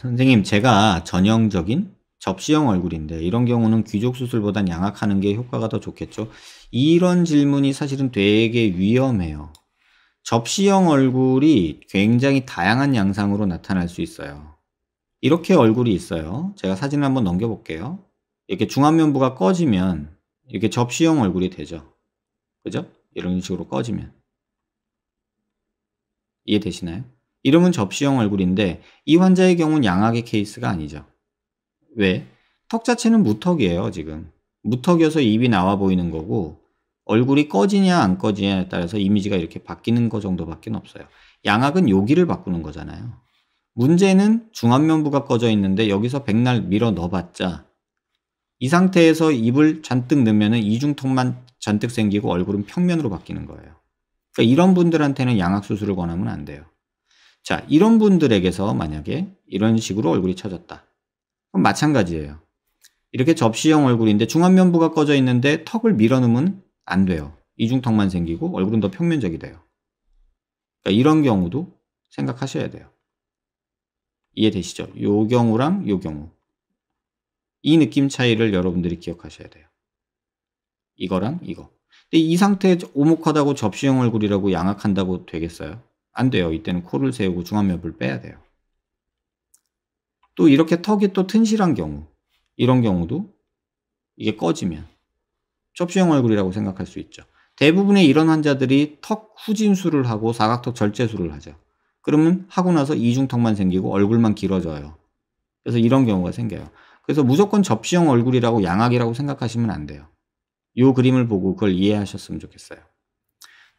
선생님, 제가 전형적인 접시형 얼굴인데 이런 경우는 귀족 수술보단 양악하는 게 효과가 더 좋겠죠? 이런 질문이 사실은 되게 위험해요. 접시형 얼굴이 굉장히 다양한 양상으로 나타날 수 있어요. 이렇게 얼굴이 있어요. 제가 사진을 한번 넘겨볼게요. 이렇게 중안면부가 꺼지면 이렇게 접시형 얼굴이 되죠. 그죠? 이런 식으로 꺼지면. 이해되시나요? 이름은 접시형 얼굴인데 이 환자의 경우는 양악의 케이스가 아니죠. 왜? 턱 자체는 무턱이에요, 지금. 무턱이어서 입이 나와 보이는 거고 얼굴이 꺼지냐 안 꺼지냐에 따라서 이미지가 이렇게 바뀌는 거 정도밖에 없어요. 양악은 여기를 바꾸는 거잖아요. 문제는 중안면부가 꺼져 있는데 여기서 백날 밀어 넣어봤자 이 상태에서 입을 잔뜩 넣으면 이중턱만 잔뜩 생기고 얼굴은 평면으로 바뀌는 거예요. 그러니까 이런 분들한테는 양악 수술을 권하면 안 돼요. 자, 이런 분들에게서 만약에 이런 식으로 얼굴이 처졌다 그럼 마찬가지예요. 이렇게 접시형 얼굴인데 중안면부가 꺼져 있는데 턱을 밀어넣으면 안 돼요. 이중턱만 생기고 얼굴은 더 평면적이 돼요. 그러니까 이런 경우도 생각하셔야 돼요. 이해되시죠? 요 경우랑 요 경우. 이 느낌 차이를 여러분들이 기억하셔야 돼요. 이거랑 이거. 근데 이 상태에 오목하다고 접시형 얼굴이라고 양악한다고 되겠어요? 안 돼요. 이때는 코를 세우고 중안면을 빼야 돼요. 또 이렇게 턱이 또 튼실한 경우 이런 경우도 이게 꺼지면 접시형 얼굴이라고 생각할 수 있죠. 대부분의 이런 환자들이 턱 후진술을 하고 사각턱 절제술을 하죠. 그러면 하고 나서 이중턱만 생기고 얼굴만 길어져요. 그래서 이런 경우가 생겨요. 그래서 무조건 접시형 얼굴이라고 양악이라고 생각하시면 안 돼요. 이 그림을 보고 그걸 이해하셨으면 좋겠어요.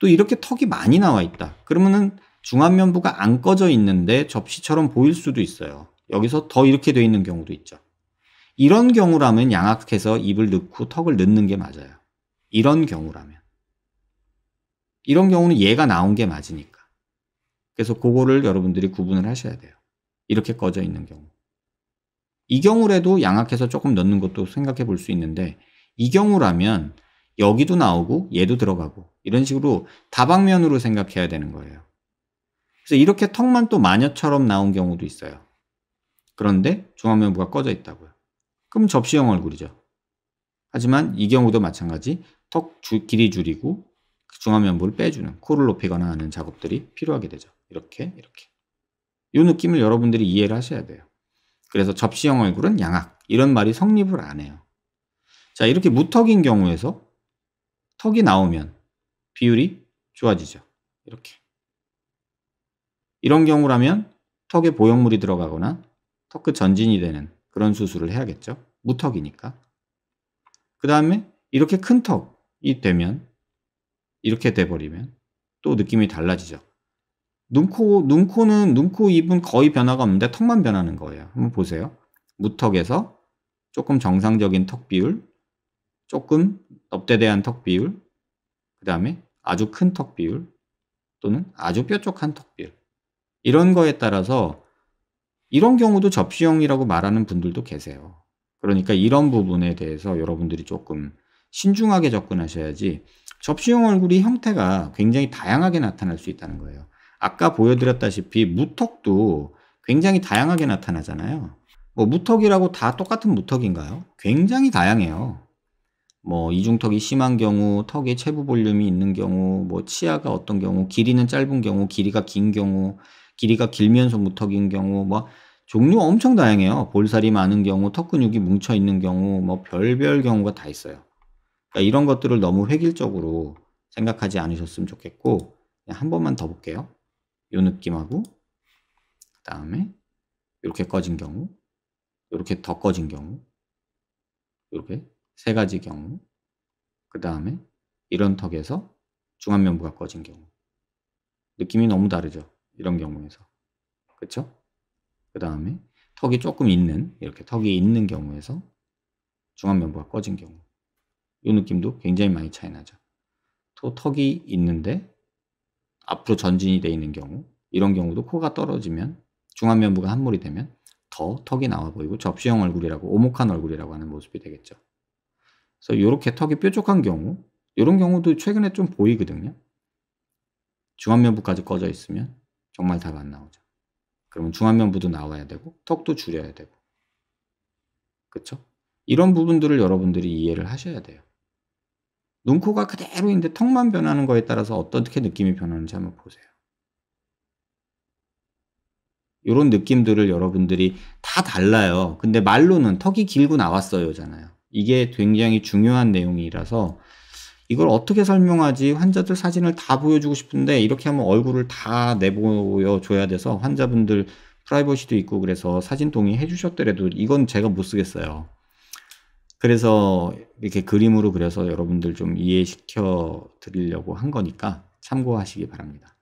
또 이렇게 턱이 많이 나와 있다. 그러면은 중안면부가 안 꺼져 있는데 접시처럼 보일 수도 있어요. 여기서 더 이렇게 돼 있는 경우도 있죠. 이런 경우라면 양악해서 입을 넣고 턱을 넣는 게 맞아요. 이런 경우라면. 이런 경우는 얘가 나온 게 맞으니까. 그래서 그거를 여러분들이 구분을 하셔야 돼요. 이렇게 꺼져 있는 경우. 이 경우라도 양악해서 조금 넣는 것도 생각해 볼 수 있는데 이 경우라면 여기도 나오고 얘도 들어가고 이런 식으로 다방면으로 생각해야 되는 거예요. 그래서 이렇게 턱만 또 마녀처럼 나온 경우도 있어요. 그런데 중화면부가 꺼져 있다고요. 그럼 접시형 얼굴이죠. 하지만 이 경우도 마찬가지 턱 주, 길이 줄이고 그 중화면부를 빼주는 코를 높이거나 하는 작업들이 필요하게 되죠. 이렇게 이렇게. 이 느낌을 여러분들이 이해를 하셔야 돼요. 그래서 접시형 얼굴은 양악 이런 말이 성립을 안 해요. 자 이렇게 무턱인 경우에서 턱이 나오면 비율이 좋아지죠. 이렇게. 이런 경우라면 턱에 보형물이 들어가거나 턱끝 그 전진이 되는 그런 수술을 해야겠죠. 무턱이니까. 그 다음에 이렇게 큰 턱이 되면 이렇게 돼버리면 또 느낌이 달라지죠. 눈, 코, 눈, 코는, 눈, 코, 입은 거의 변화가 없는데 턱만 변하는 거예요. 한번 보세요. 무턱에서 조금 정상적인 턱 비율, 조금 넙대대한 턱 비율, 그 다음에 아주 큰 턱 비율, 또는 아주 뾰족한 턱 비율. 이런 거에 따라서 이런 경우도 접시형이라고 말하는 분들도 계세요. 그러니까 이런 부분에 대해서 여러분들이 조금 신중하게 접근하셔야지 접시형 얼굴이 형태가 굉장히 다양하게 나타날 수 있다는 거예요. 아까 보여드렸다시피 무턱도 굉장히 다양하게 나타나잖아요. 뭐 무턱이라고 다 똑같은 무턱인가요? 굉장히 다양해요. 뭐 이중턱이 심한 경우, 턱에 체부 볼륨이 있는 경우, 뭐 치아가 어떤 경우, 길이는 짧은 경우, 길이가 긴 경우, 길이가 길면서 무턱인 경우, 뭐 종류 엄청 다양해요. 볼살이 많은 경우, 턱 근육이 뭉쳐 있는 경우, 뭐 별별 경우가 다 있어요. 그러니까 이런 것들을 너무 획일적으로 생각하지 않으셨으면 좋겠고 한 번만 더 볼게요. 요 느낌하고 그 다음에 이렇게 꺼진 경우, 이렇게 더 꺼진 경우, 이렇게 세 가지 경우, 그 다음에 이런 턱에서 중안면부가 꺼진 경우. 느낌이 너무 다르죠. 이런 경우에서. 그쵸? 그 다음에 턱이 조금 있는, 이렇게 턱이 있는 경우에서 중안면부가 꺼진 경우. 이 느낌도 굉장히 많이 차이 나죠. 또 턱이 있는데 앞으로 전진이 되어 있는 경우, 이런 경우도 코가 떨어지면 중안면부가 함몰이 되면 더 턱이 나와 보이고 접시형 얼굴이라고 오목한 얼굴이라고 하는 모습이 되겠죠. 그래서 이렇게 턱이 뾰족한 경우, 이런 경우도 최근에 좀 보이거든요. 중안면부까지 꺼져 있으면 정말 답안 나오죠. 그러면 중안면부도 나와야 되고 턱도 줄여야 되고, 그쵸 이런 부분들을 여러분들이 이해를 하셔야 돼요. 눈코가 그대로인데 턱만 변하는 거에 따라서 어떻게 느낌이 변하는지 한번 보세요. 이런 느낌들을 여러분들이 다 달라요. 근데 말로는 턱이 길고 나왔어요잖아요. 이게 굉장히 중요한 내용이라서 이걸 어떻게 설명하지 환자들 사진을 다 보여주고 싶은데 이렇게 하면 얼굴을 다 내보여줘야 돼서 환자분들 프라이버시도 있고 그래서 사진 동의해 주셨더라도 이건 제가 못 쓰겠어요. 그래서 이렇게 그림으로 그려서 여러분들 좀 이해시켜 드리려고 한 거니까 참고하시기 바랍니다.